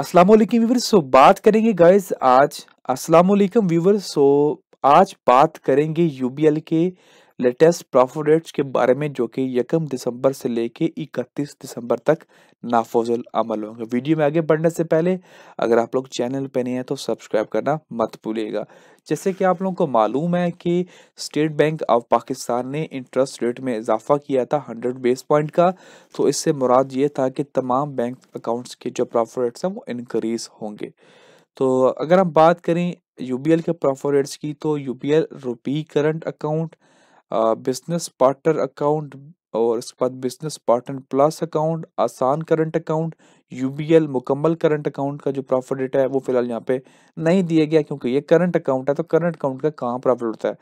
अस्सलाम वालेकुम सो बात करेंगे गाइज आज असलामेकम व्यूवर सो आज बात करेंगे यूबीएल के लेटेस्ट प्रॉफिट रेट्स के बारे में जो कि यकम दिसंबर से लेके 31 दिसंबर तक नाफोजल अमल होंगे वीडियो में आगे बढ़ने से पहले अगर आप लोग चैनल पर नहीं हैं तो सब्सक्राइब करना मत भूलिएगा जैसे कि आप लोगों को मालूम है कि स्टेट बैंक ऑफ पाकिस्तान ने इंटरेस्ट रेट में इजाफा किया था हंड्रेड बेस पॉइंट का तो इससे मुराद ये था कि तमाम बैंक अकाउंट्स के जो प्रॉफिट रेट्स हैं वो इनक्रीज़ होंगे तो अगर हम बात करें यू के प्रॉफिट रेट्स की तो U B current account business partner account और इसके बाद बिजनेस पार्टनर प्लस अकाउंट आसान करंट अकाउंट यूबीएल मुकम्मल करंट अकाउंट का जो प्रॉफिट डेटा है वो फिलहाल यहाँ पे नहीं दिया गया क्योंकि ये करंट अकाउंट है तो करंट अकाउंट का कहाँ प्रॉफिट होता है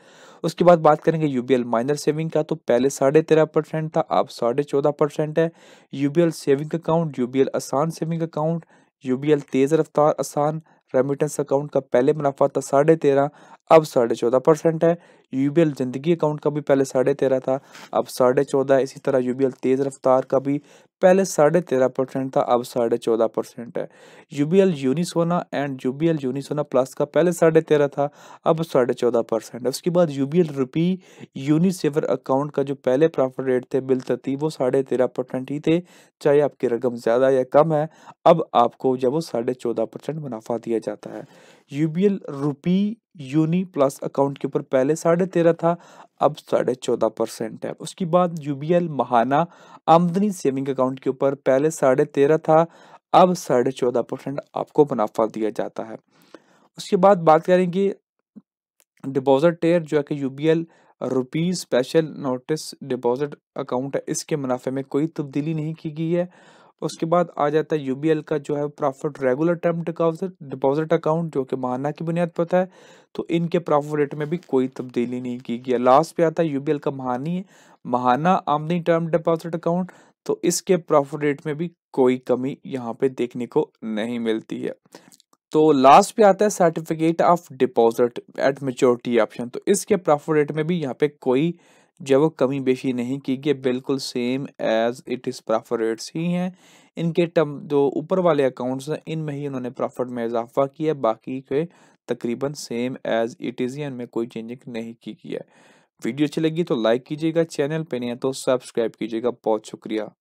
उसके बाद बात करेंगे यूबीएल माइनर सेविंग का तो पहले साढ़े तेरह परसेंट था अब साढ़े चौदह परसेंट है यूबीएल सेविंग अकाउंट यूबीएल आसान सेविंग अकाउंट यूबीएल तेज़ रफ्तार आसान रेमिटेंस अकाउंट का पहले मुनाफा था साढ़े तेरह अब साढ़े चौदह परसेंट है यूबीएल जिंदगी अकाउंट का भी पहले साढ़े तेरह था अब साढ़े चौदह इसी तरह यूबीएल तेज़ रफ्तार का भी पहले साढ़े तेरह परसेंट था अब साढ़े चौदह परसेंट है UBL Unisona and UBL Unisona plus का पहले साढ़े तेरह था अब साढ़े चौदह परसेंट है उसके बाद यूबीएल रुपी यूनिसेवर अकाउंट का जो पहले प्रॉफिट रेट थे बिल तरतीब तो वो साढ़े तेरह परसेंट ही थे चाहे आपकी रकम ज़्यादा या कम है अब आपको जब वो साढ़े चौदह परसेंट मुनाफा दिया जाता है UBL rupee uni plus account के ऊपर पहले साढ़े तेरह था अब साढ़े चौदह परसेंट है उसके बाद यूबीएल महाना आमदनी सेविंग अकाउंट के ऊपर पहले साढ़े तेरह था अब साढ़े चौदह परसेंट आपको मुनाफा दिया जाता है उसके बाद बात करेंगे डिपॉजिट टेयर जो है कि UBL rupees special notice deposit account है इसके मुनाफे में कोई तब्दीली नहीं की गई है उसके बाद आ जाता है यूबीएल का जो है profit regular term deposit account जो कि माहाना की बुनियाद पर है तो इनके प्रॉफिट रेट में भी कोई तब्दीली नहीं की गई लास्ट पे आता है यूबीएल का महानी महाना आमदनी टर्म डिपॉजिट अकाउंट तो इसके प्रॉफिट रेट में भी कोई कमी यहाँ पे देखने को नहीं मिलती है तो लास्ट पे आता है certificate of deposit at maturity option तो इसके प्रॉफिट रेट में भी यहाँ पे कोई जब वो कमी बेशी नहीं की गई बिल्कुल same as it is profit rates ही हैं इनके टम जो ऊपर वाले अकाउंट्स हैं इनमें ही उन्होंने प्रॉफिट में इजाफा किया बाकी के तकरीबन सेम एज इट इज़ इनमें कोई चेंजिंग नहीं की गई है वीडियो अच्छी लगी तो लाइक कीजिएगा चैनल पर नहीं है तो सब्सक्राइब कीजिएगा बहुत शुक्रिया